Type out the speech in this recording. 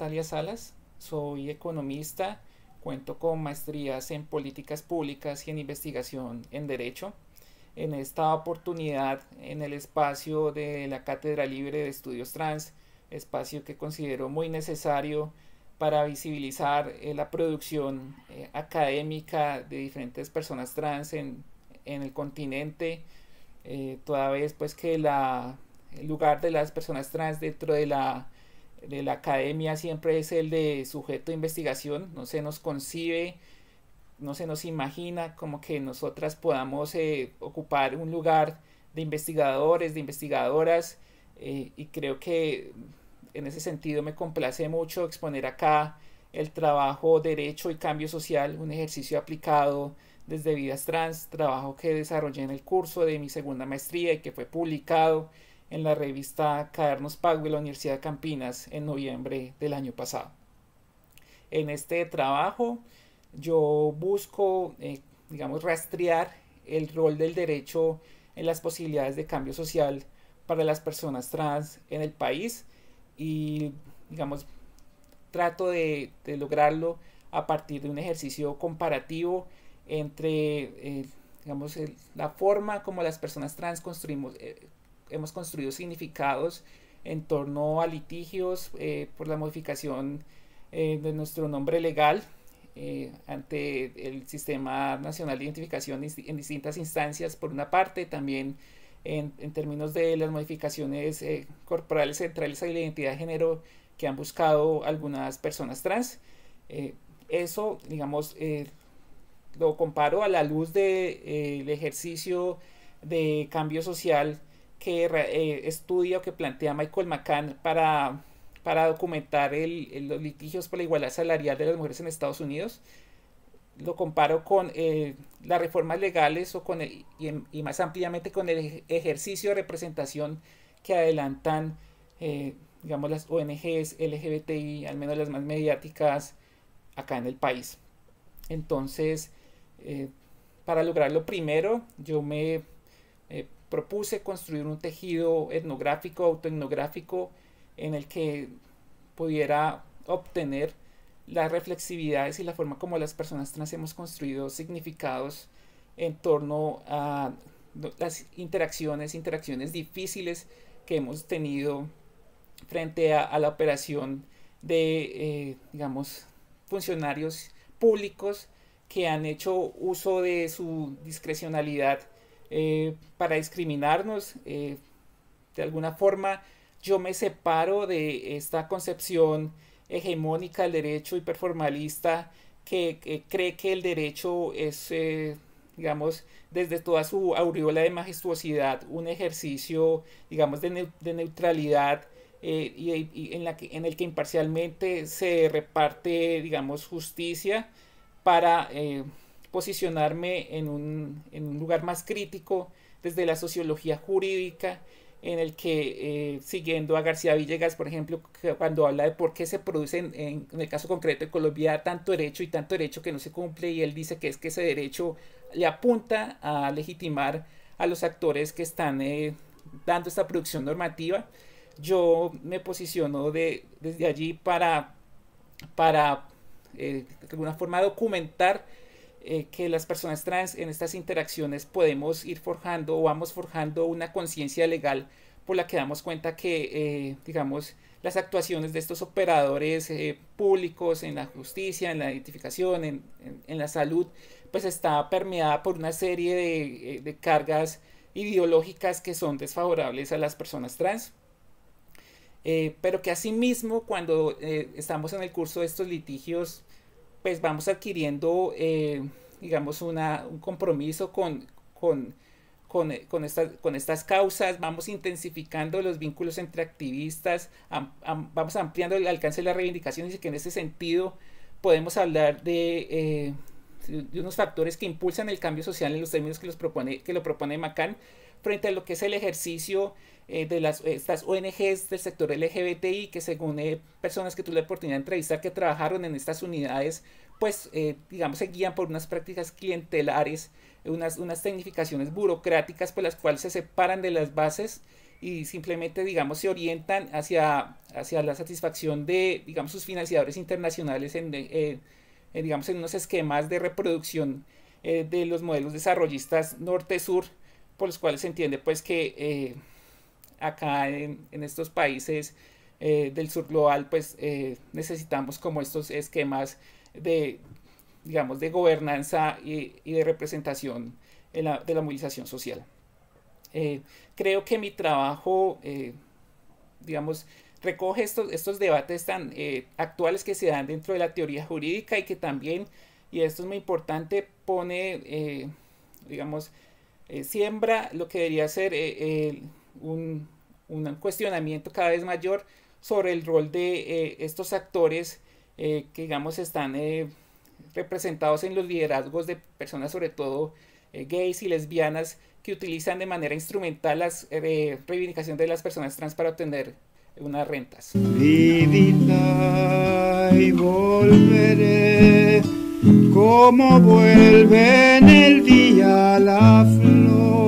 Natalia Salas, soy economista, cuento con maestrías en políticas públicas y en investigación en derecho. En esta oportunidad, en el espacio de la Cátedra Libre de Estudios Trans, espacio que considero muy necesario para visibilizar eh, la producción eh, académica de diferentes personas trans en, el continente, eh, toda vez pues que la, el lugar de las personas trans dentro de la de la academia siempre es el de sujeto de investigación, no se nos concibe, no se nos imagina como que nosotras podamos eh, ocupar un lugar de investigadores, de investigadoras, eh, y creo que en ese sentido me complace mucho exponer acá el trabajo Derecho y Cambio Social, un ejercicio aplicado desde Vidas Trans, trabajo que desarrollé en el curso de mi segunda maestría y que fue publicado en la revista Cadernos Pago de la Universidad de Campinas en noviembre del año pasado. En este trabajo yo busco, eh, digamos, rastrear el rol del derecho en las posibilidades de cambio social para las personas trans en el país y, digamos, trato de, lograrlo a partir de un ejercicio comparativo entre, eh, digamos, la forma como las personas trans construimos, eh, hemos construido significados en torno a litigios eh, por la modificación eh, de nuestro nombre legal eh, ante el Sistema Nacional de Identificación en distintas instancias, por una parte, también en, términos de las modificaciones corporales centrales a la identidad de género que han buscado algunas personas trans. eso, digamos, lo comparo a la luz del ejercicio de cambio social que eh, estudia o que plantea Michael McCann para, para documentar el, los litigios por la igualdad salarial de las mujeres en Estados Unidos. Lo comparo con eh, las reformas legales o con y, más ampliamente con el ejercicio de representación que adelantan, eh, digamos, las ONGs LGBTI, al menos las más mediáticas, acá en el país. Entonces, para lograrlo primero, yo me eh, propuse construir un tejido etnográfico, autoetnográfico, en el que pudiera obtener las reflexividades y la forma como las personas trans hemos construido significados en torno a las interacciones, interacciones difíciles que hemos tenido frente a, la operación de, eh, digamos, funcionarios públicos que han hecho uso de su discrecionalidad eh, para discriminarnos. Eh, de alguna forma yo me separo de esta concepción hegemónica del derecho hiperformalista que, que cree que el derecho es, eh, digamos, desde toda su aureola de majestuosidad, un ejercicio, digamos, de, neutralidad y, en, la que, en, el que imparcialmente se reparte, digamos, justicia para posicionarme en un, lugar más crítico desde la sociología jurídica, en el que eh, siguiendo a García Villegas, por ejemplo, cuando habla de por qué se produce en, el caso concreto de Colombia, tanto derecho y tanto derecho que no se cumple, y él dice que es que ese derecho le apunta a legitimar a los actores que están eh, dando esta producción normativa. Yo me posiciono de, desde allí para, para eh, de alguna forma, documentar eh, que las personas trans en estas interacciones podemos ir forjando o vamos forjando una conciencia legal por la que damos cuenta que, eh, digamos, las actuaciones de estos operadores eh, públicos en la justicia, en la identificación, en, la salud, pues está permeada por una serie de, cargas ideológicas que son desfavorables a las personas trans. pero que asimismo cuando estamos en el curso de estos litigios pues vamos adquiriendo, eh, digamos, una, un compromiso con, eh, con, estas, con estas causas, vamos intensificando los vínculos entre activistas, vamos ampliando el alcance de las reivindicaciones y que en ese sentido podemos hablar de, eh, de unos factores que impulsan el cambio social en los términos que, los propone, que lo propone Macán, frente a lo que es el ejercicio eh, de las, eh, estas ONGs del sector LGBTI que según eh, personas que tuve la oportunidad de entrevistar que trabajaron en estas unidades, pues digamos se guían por unas prácticas clientelares, unas, unas tecnificaciones burocráticas por las cuales se separan de las bases y simplemente, digamos, se orientan hacia, hacia la satisfacción de, digamos, sus financiadores internacionales en, digamos, en unos esquemas de reproducción de los modelos desarrollistas norte-sur, por los cuales se entiende, pues, que, acá en, estos países eh, del sur global, pues eh, necesitamos como estos esquemas de, digamos, de gobernanza y, de representación de la movilización social. Eh, creo que mi trabajo, digamos, recoge estos, estos debates tan actuales que se dan dentro de la teoría jurídica y que también, y esto es muy importante, pone, digamos, siembra lo que debería ser el un, cuestionamiento cada vez mayor sobre el rol de eh, estos actores eh, que digamos están eh, representados en los liderazgos de personas sobre todo gays y lesbianas que utilizan de manera instrumental la reivindicación de las personas trans para obtener unas rentas. y volveré como vuelve el día la